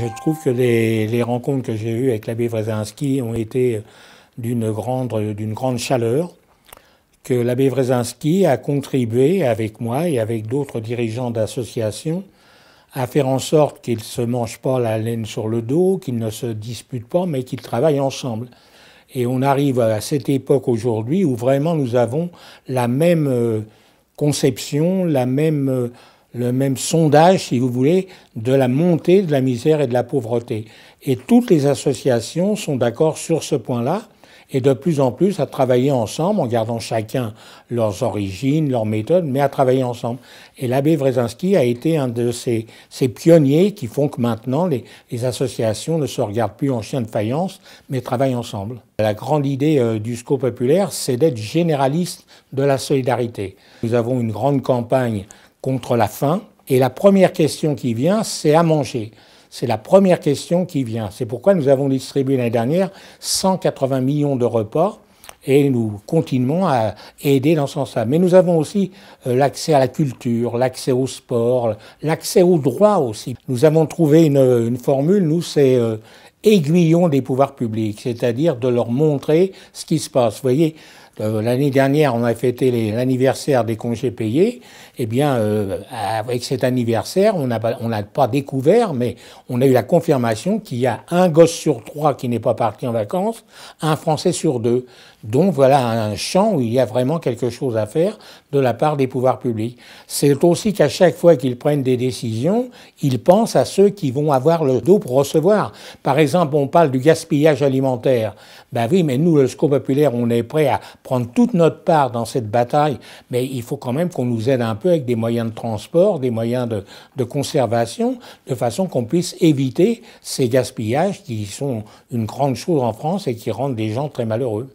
Je trouve que les, rencontres que j'ai eues avec l'abbé Wrezinski ont été d'une grande, d'une grande chaleur, que l'abbé Wrezinski a contribué avec moi et avec d'autres dirigeants d'associations à faire en sorte qu'ils ne se mangent pas la laine sur le dos, qu'ils ne se disputent pas, mais qu'ils travaillent ensemble. Et on arrive à cette époque aujourd'hui où vraiment nous avons la même euh, conception, la même euh, le même sondage, si vous voulez, de la montée de la misère et de la pauvreté. Et toutes les associations sont d'accord sur ce point-là et de plus en plus à travailler ensemble en gardant chacun leurs origines, leurs méthodes, mais à travailler ensemble. Et l'abbé Wrezinski a été un de ces, ces, pionniers qui font que maintenant les, associations ne se regardent plus en chien de faïence, mais travaillent ensemble. La grande idée euh, du SCO populaire, c'est d'être généraliste de la solidarité. Nous avons une grande campagne contre la faim. Et la première question qui vient, c'est à manger. C'est la première question qui vient. C'est pourquoi nous avons distribué l'année dernière 180 millions de repas et nous continuons à aider dans ce sens-là. Mais nous avons aussi euh, l'accès à la culture, l'accès au sport, l'accès aux droit aussi. Nous avons trouvé une, euh, formule, nous, c'est aiguillon euh, aiguillons des pouvoirs publics, c'est-à-dire de leur montrer ce qui se passe. Vous voyez, euh, l'année dernière, on a fêté l'anniversaire des congés payés. Eh bien, euh, avec cet anniversaire, on n'a pas découvert, mais on a eu la confirmation qu'il y a un gosse sur trois qui n'est pas parti en vacances, un Français sur deux. Donc voilà un champ où il y a vraiment quelque chose à faire de la part des pouvoirs publics. C'est aussi qu'à chaque fois qu'ils prennent des décisions, ils pensent à ceux qui vont avoir le dos pour recevoir. Par exemple, on parle du gaspillage alimentaire. Ben oui, mais nous, le SCO populaire, on est prêt à prendre toute notre part dans cette bataille, mais il faut quand même qu'on nous aide un peu avec des moyens de transport, des moyens de, de conservation, de façon qu'on puisse éviter ces gaspillages qui sont une grande chose en France et qui rendent des gens très malheureux.